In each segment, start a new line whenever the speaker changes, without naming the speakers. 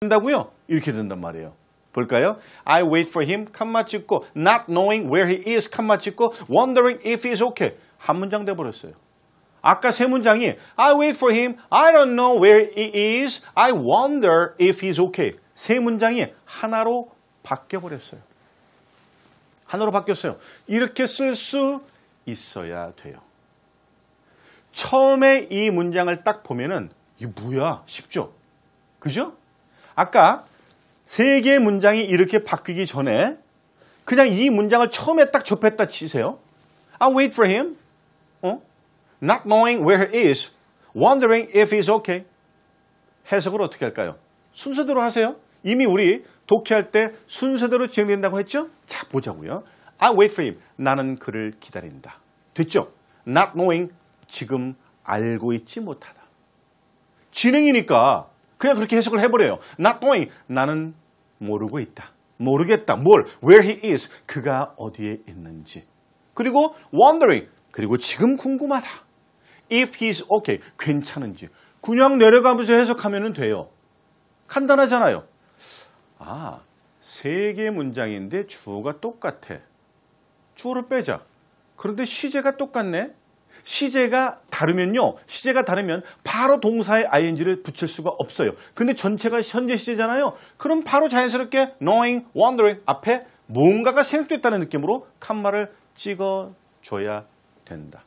된다고요? 이렇게 된단 말이에요. 볼까요? I wait for him, 칸마 찍고 not knowing where he is, 칸마 찍고 wondering if he's okay. 한 문장 돼버렸어요. 아까 세 문장이 I wait for him, I don't know where he is, I wonder if he's okay. 세 문장이 하나로 바뀌어버렸어요. 하나로 바뀌었어요. 이렇게 쓸 수 있어야 돼요. 처음에 이 문장을 딱 보면은 이게 뭐야 쉽죠 그죠? 아까 세 개의 문장이 이렇게 바뀌기 전에 그냥 이 문장을 처음에 딱 접했다 치세요. I wait for him. 어? Not knowing where he is. Wondering if he's okay. 해석을 어떻게 할까요? 순서대로 하세요. 이미 우리 독해할 때 순서대로 진행된다고 했죠? 자, 보자고요. I wait for him. 나는 그를 기다린다. 됐죠? Not knowing. 지금 알고 있지 못하다. 진행이니까 그냥 그렇게 해석을 해버려요. Not knowing. 나는 모르고 있다. 모르겠다. 뭘? Where he is. 그가 어디에 있는지. 그리고 wondering. 그리고 지금 궁금하다. If he's okay. 괜찮은지. 그냥 내려가면서 해석하면 돼요. 간단하잖아요. 아, 세개 문장인데 주어가 똑같아. 주어를 빼자. 그런데 시제가 똑같네. 시제가 다르면요. 시제가 다르면 바로 동사에 ing를 붙일 수가 없어요. 근데 전체가 현재 시제잖아요. 그럼 바로 자연스럽게 knowing, wondering 앞에 뭔가가 생각됐다는 느낌으로 칸마를 찍어줘야 된다.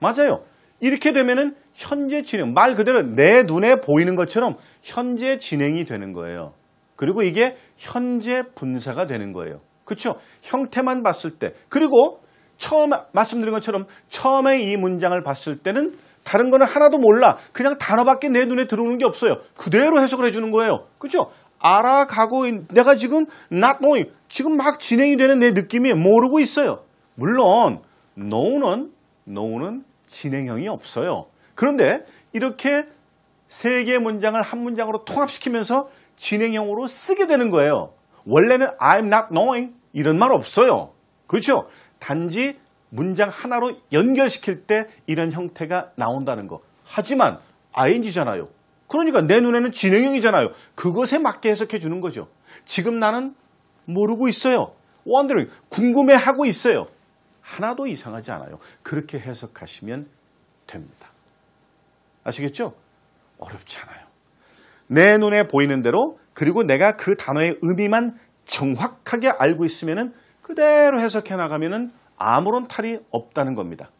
맞아요. 이렇게 되면은 현재 진행, 말 그대로 내 눈에 보이는 것처럼 현재 진행이 되는 거예요. 그리고 이게 현재 분사가 되는 거예요. 그렇죠? 형태만 봤을 때. 그리고 처음 말씀드린 것처럼 처음에 이 문장을 봤을 때는 다른 거는 하나도 몰라. 그냥 단어밖에 내 눈에 들어오는 게 없어요. 그대로 해석을 해주는 거예요. 그렇죠? 알아가고 내가 지금 not knowing 지금 막 진행이 되는 내 느낌이 모르고 있어요. 물론 know는 know는 진행형이 없어요. 그런데 이렇게 세 개의 문장을 한 문장으로 통합시키면서 진행형으로 쓰게 되는 거예요. 원래는 I'm not knowing 이런 말 없어요. 그렇죠? 단지 문장 하나로 연결시킬 때 이런 형태가 나온다는 거. 하지만 ing잖아요. 그러니까 내 눈에는 진행형이잖아요. 그것에 맞게 해석해 주는 거죠. 지금 나는 모르고 있어요. wondering, 궁금해하고 있어요. 하나도 이상하지 않아요. 그렇게 해석하시면 됩니다. 아시겠죠? 어렵지 않아요. 내 눈에 보이는 대로 그리고 내가 그 단어의 의미만 정확하게 알고 있으면 은 그대로 해석해 나가면 아무런 탈이 없다는 겁니다.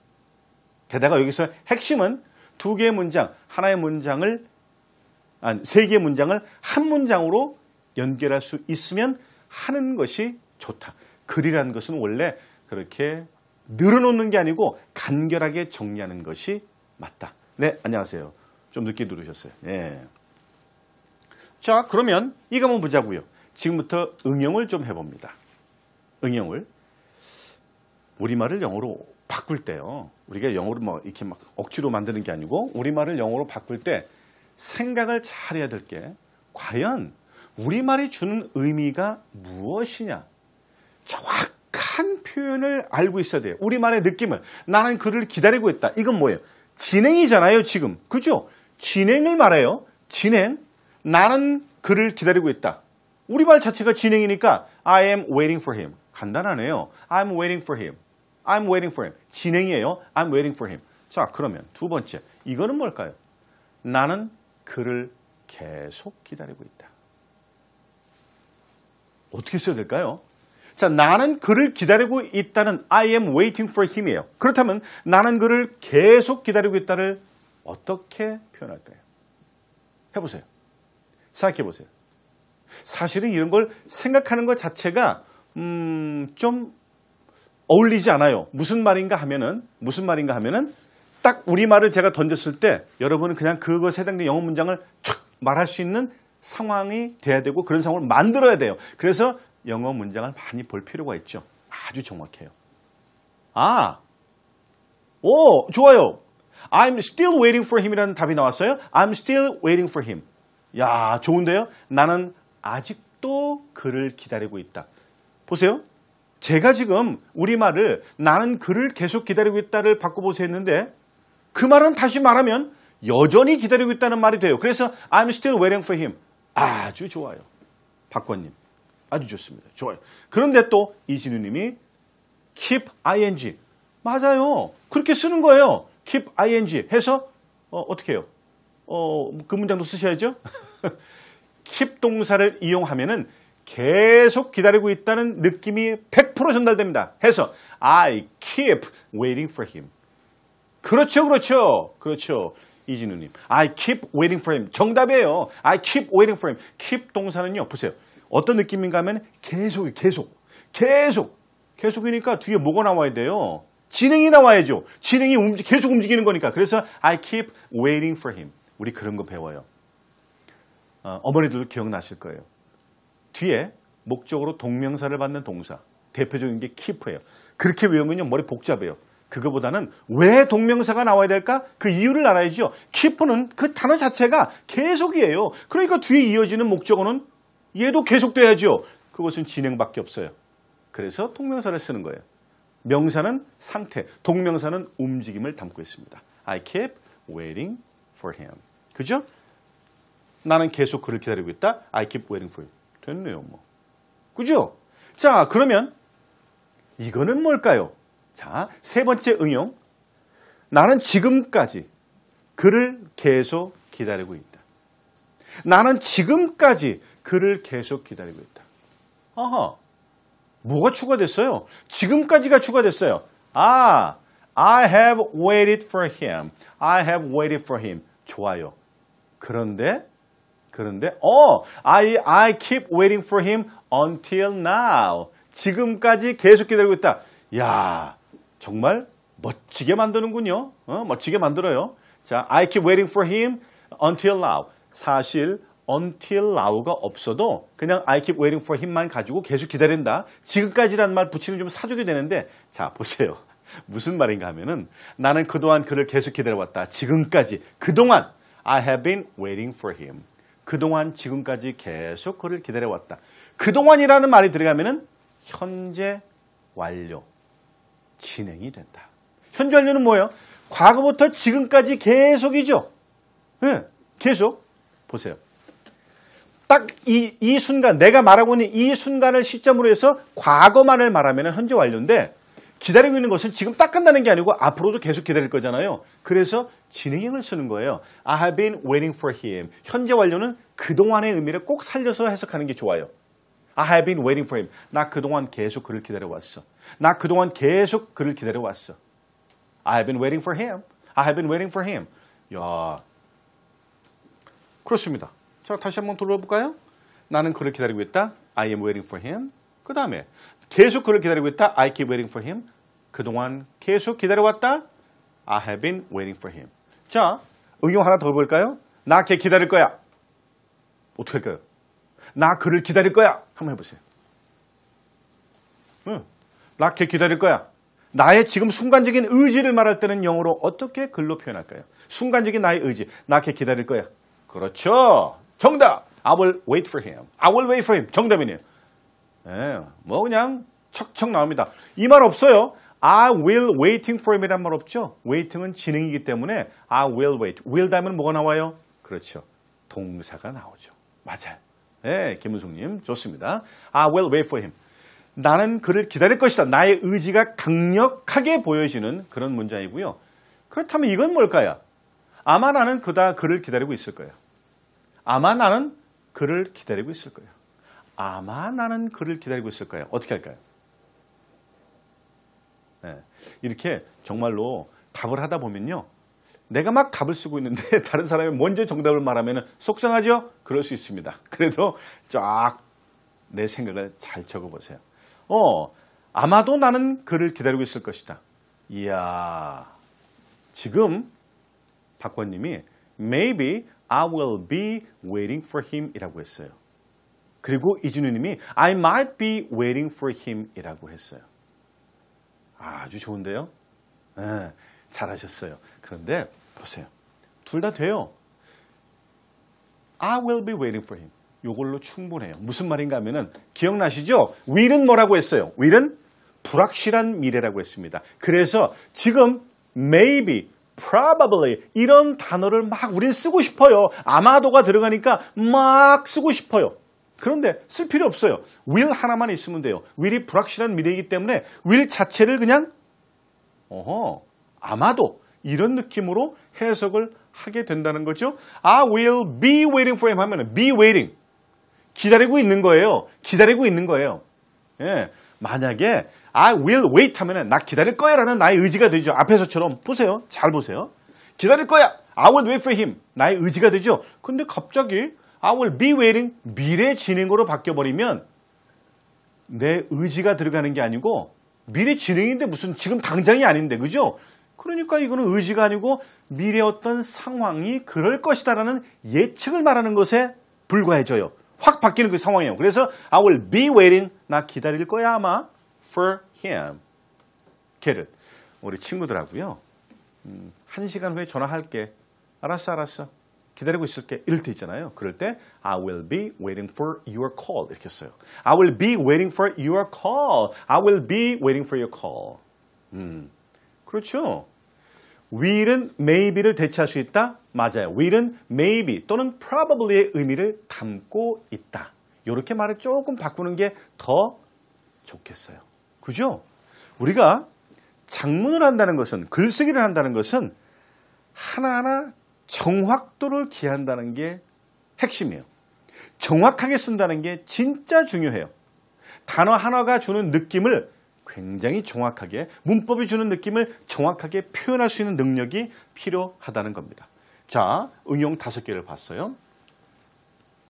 게다가 여기서 핵심은 두 개의 문장, 하나의 문장을 아니, 세 개의 문장을 한 문장으로 연결할 수 있으면 하는 것이 좋다. 글이라는 것은 원래 그렇게 늘어놓는 게 아니고 간결하게 정리하는 것이 맞다. 네, 안녕하세요. 좀 늦게 누르셨어요. 네. 자, 그러면 이거 한번 보자고요. 지금부터 응용을 좀 해봅니다. 응용을 우리말을 영어로 바꿀 때요. 우리가 영어로 뭐 이렇게 막 억지로 만드는 게 아니고 우리말을 영어로 바꿀 때 생각을 잘 해야 될 게 과연 우리말이 주는 의미가 무엇이냐 정확한 표현을 알고 있어야 돼요. 우리말의 느낌을 나는 그를 기다리고 있다. 이건 뭐예요? 진행이잖아요 지금. 그죠? 진행을 말해요. 진행. 나는 그를 기다리고 있다. 우리말 자체가 진행이니까 I am waiting for him. 간단하네요. I'm waiting for him. I'm waiting for him. 진행이에요. I'm waiting for him. 자, 그러면 두 번째. 이거는 뭘까요? 나는 그를 계속 기다리고 있다. 어떻게 써야 될까요? 자, 나는 그를 기다리고 있다는 I am waiting for him이에요. 그렇다면 나는 그를 계속 기다리고 있다를 어떻게 표현할까요? 해보세요. 생각해보세요. 사실은 이런 걸 생각하는 것 자체가 음, 좀 어울리지 않아요. 무슨 말인가 하면은 무슨 말인가 하면은 딱 우리말을 제가 던졌을 때 여러분은 그냥 그것에 해당된 영어 문장을 촥 말할 수 있는 상황이 돼야 되고 그런 상황을 만들어야 돼요. 그래서 영어 문장을 많이 볼 필요가 있죠. 아주 정확해요. 아, 오, 좋아요. I'm still waiting for him이라는 답이 나왔어요. I'm still waiting for him. 야, 좋은데요? 나는 아직도 그를 기다리고 있다. 보세요. 제가 지금 우리말을 나는 그를 계속 기다리고 있다를 바꿔보세요 했는데 그 말은 다시 말하면 여전히 기다리고 있다는 말이 돼요. 그래서 I'm still waiting for him. 아주 좋아요. 박권님. 아주 좋습니다. 좋아요. 그런데 또 이진우님이 keep ing. 맞아요. 그렇게 쓰는 거예요. keep ing 해서 어, 떻게 해요? 어, 그 문장도 쓰셔야죠. keep 동사를 이용하면은 계속 기다리고 있다는 느낌이 100% 전달됩니다. 해서 I keep waiting for him. 그렇죠, 그렇죠, 그렇죠. 이진우님. I keep waiting for him. 정답이에요. I keep waiting for him. keep 동사는요. 보세요. 어떤 느낌인가 하면 계속, 계속, 계속, 계속이니까 뒤에 뭐가 나와야 돼요? 진행이 나와야죠. 진행이 움직, 계속 움직이는 거니까. 그래서 I keep waiting for him. 우리 그런 거 배워요. 어, 어머니들도 기억나실 거예요. 뒤에 목적으로 동명사를 받는 동사 대표적인 게 keep예요. 그렇게 외우면 머리 복잡해요. 그거보다는 왜 동명사가 나와야 될까? 그 이유를 알아야죠. keep는 그 단어 자체가 계속이에요. 그러니까 뒤에 이어지는 목적어는 얘도 계속돼야죠. 그것은 진행밖에 없어요. 그래서 동명사를 쓰는 거예요. 명사는 상태, 동명사는 움직임을 담고 있습니다. I kept waiting for him. 그죠? 나는 계속 그를 기다리고 있다. I keep waiting for him. 됐네요. 뭐. 그죠? 자, 그러면 이거는 뭘까요? 자, 세 번째 응용. 나는 지금까지 그를 계속 기다리고 있다. 나는 지금까지 그를 계속 기다리고 있다. 아하, 뭐가 추가됐어요? 지금까지가 추가됐어요. 아, I have waited for him. I have waited for him. 좋아요. 그런데 그런데 어, I I keep waiting for him until now. 지금까지 계속 기다리고 있다. 야, 정말 멋지게 만드는군요. 어, 멋지게 만들어요. 자, I keep waiting for him until now. 사실 until now가 없어도 그냥 I keep waiting for him만 가지고 계속 기다린다. 지금까지라는말붙이는좀 사족이 되는데 자, 보세요. 무슨 말인가 하면은 나는 그동안 그를 계속 기다려왔다. 지금까지. 그동안 I have been waiting for him. 그동안 지금까지 계속 그를 기다려왔다. 그동안이라는 말이 들어가면 현재 완료 진행이 된다. 현재 완료는 뭐예요? 과거부터 지금까지 계속이죠. 네, 계속 보세요. 딱 이 이 순간 내가 말하고 있는 이 순간을 시점으로 해서 과거만을 말하면 현재 완료인데 기다리고 있는 것은 지금 딱끝나는게 아니고 앞으로도 계속 기다릴 거잖아요. 그래서 진행형을 쓰는 거예요. I have been waiting for him. 현재 완료는 그동안의 의미를 꼭 살려서 해석하는 게 좋아요. I have been waiting for him. 나 그동안 계속 그를 기다려왔어. 나 그동안 계속 그를 기다려왔어. I have been waiting for him. I have been waiting for him. 야, 그렇습니다. 자, 다시 한번 돌아볼까요? 나는 그를 기다리고 있다. I am waiting for him. 그 다음에 계속 그를 기다리고 있다. I keep waiting for him. 그동안 계속 기다려왔다. I have been waiting for him. 자, 응용 하나 더 볼까요? 나 걔 기다릴 거야. 어떻게 할까요? 나 그를 기다릴 거야. 한번 해보세요. 응. 나 걔 기다릴 거야. 나의 지금 순간적인 의지를 말할 때는 영어로 어떻게 글로 표현할까요? 순간적인 나의 의지. 나 걔 기다릴 거야. 그렇죠. 정답. I will wait for him. I will wait for him. 정답이네요. 예, 뭐 그냥 척척 나옵니다. 이 말 없어요. I will waiting for him 이란 말 없죠. waiting은 진행이기 때문에 I will wait. will 다음에 뭐가 나와요? 그렇죠. 동사가 나오죠. 맞아요. 예, 김은숙님 좋습니다. I will wait for him. 나는 그를 기다릴 것이다. 나의 의지가 강력하게 보여지는 그런 문장이고요. 그렇다면 이건 뭘까요? 아마 나는 그다 그를 기다리고 있을 거예요. 아마 나는 그를 기다리고 있을 거예요. 아마 나는 그를 기다리고 있을 거예요. 어떻게 할까요? 네. 이렇게 정말로 답을 하다 보면요. 내가 막 답을 쓰고 있는데 다른 사람이 먼저 정답을 말하면 속상하죠? 그럴 수 있습니다. 그래도 쫙 내 생각을 잘 적어보세요. 어, 아마도 나는 그를 기다리고 있을 것이다. 이야, 지금 박권님이 maybe I will be waiting for him 이라고 했어요. 그리고 이준우님이 I might be waiting for him 이라고 했어요. 아주 좋은데요? 네, 잘하셨어요. 그런데 보세요. 둘 다 돼요. I will be waiting for him. 이걸로 충분해요. 무슨 말인가 하면은 기억나시죠? will은 뭐라고 했어요? will은 불확실한 미래라고 했습니다. 그래서 지금 maybe, probably 이런 단어를 막 우린 쓰고 싶어요. 아마도가 들어가니까 막 쓰고 싶어요. 그런데 쓸 필요 없어요. will 하나만 있으면 돼요. will이 불확실한 미래이기 때문에 will 자체를 그냥 어허 아마도 이런 느낌으로 해석을 하게 된다는 거죠. I will be waiting for him 하면 be waiting 기다리고 있는 거예요. 기다리고 있는 거예요. 예, 만약에 I will wait 하면 나 기다릴 거야 라는 나의 의지가 되죠. 앞에서처럼 보세요. 잘 보세요. 기다릴 거야. I will wait for him. 나의 의지가 되죠. 근데 갑자기 I will be waiting 미래 진행으로 바뀌어버리면 내 의지가 들어가는 게 아니고 미래 진행인데 무슨 지금 당장이 아닌데 그죠? 그러니까 이거는 의지가 아니고 미래 어떤 상황이 그럴 것이다라는 예측을 말하는 것에 불과해져요. 확 바뀌는 그 상황이에요. 그래서 I will be waiting 나 기다릴 거야 아마 for him. 걔를 우리 친구들하고요. 음, 한 시간 후에 전화할게. 알았어 알았어. 기다리고 있을게 이럴 때 있잖아요. 그럴 때 I will be waiting for your call 이렇게 써요. I will be waiting for your call. I will be waiting for your call. 음, 그렇죠. will은 maybe를 대체할 수 있다? 맞아요. will은 maybe 또는 probably의 의미를 담고 있다. 이렇게 말을 조금 바꾸는 게 더 좋겠어요. 그죠? 우리가 작문을 한다는 것은 글쓰기를 한다는 것은 하나하나 정확도를 기한다는 게 핵심이에요. 정확하게 쓴다는 게 진짜 중요해요. 단어 하나가 주는 느낌을 굉장히 정확하게 문법이 주는 느낌을 정확하게 표현할 수 있는 능력이 필요하다는 겁니다. 자, 응용 다섯 개를 봤어요.